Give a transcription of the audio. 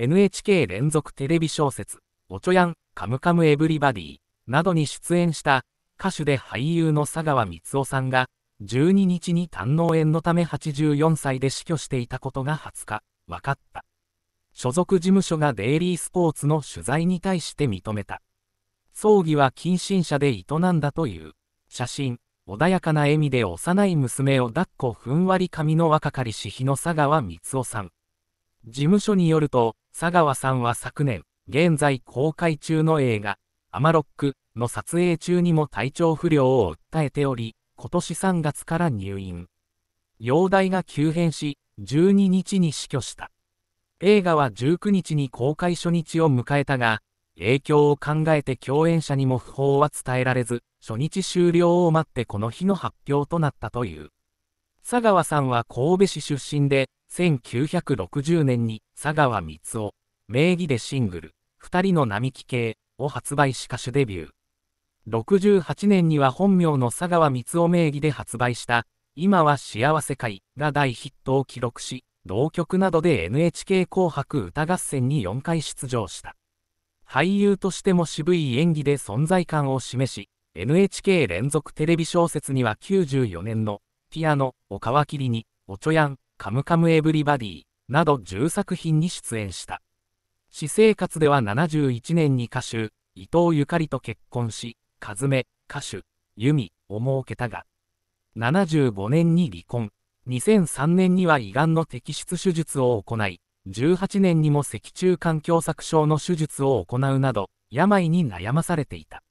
NHK 連続テレビ小説、おちょやん、カムカムエブリバディなどに出演した歌手で俳優の佐川光夫さんが、12日に胆脳炎のため84歳で死去していたことが20日、分かった。所属事務所がデイリースポーツの取材に対して認めた。葬儀は近親者で営んだという。写真、穏やかな笑みで幼い娘を抱っこふんわり髪の若かりし日の佐川光夫さん。事務所によると、佐川さんは昨年、現在公開中の映画、アマロックの撮影中にも体調不良を訴えており、今年3月から入院。容体が急変し、12日に死去した。映画は19日に公開初日を迎えたが、影響を考えて共演者にも訃報は伝えられず、初日終了を待ってこの日の発表となったという。佐川さんは神戸市出身で、1960年に佐川光夫、名義でシングル、二人の並木系を発売し歌手デビュー。68年には本名の佐川光夫名義で発売した、今は幸せ会が大ヒットを記録し、同曲などで NHK 紅白歌合戦に4回出場した。俳優としても渋い演技で存在感を示し、NHK 連続テレビ小説には94年のピアノを皮切りに、おちょやんカムカムエブリバディなど10作品に出演した。私生活では71年に歌手、伊藤ゆかりと結婚し、和目歌手、由美を設けたが、75年に離婚、2003年には胃がんの摘出手術を行い、18年にも脊柱管狭窄症の手術を行うなど、病に悩まされていた。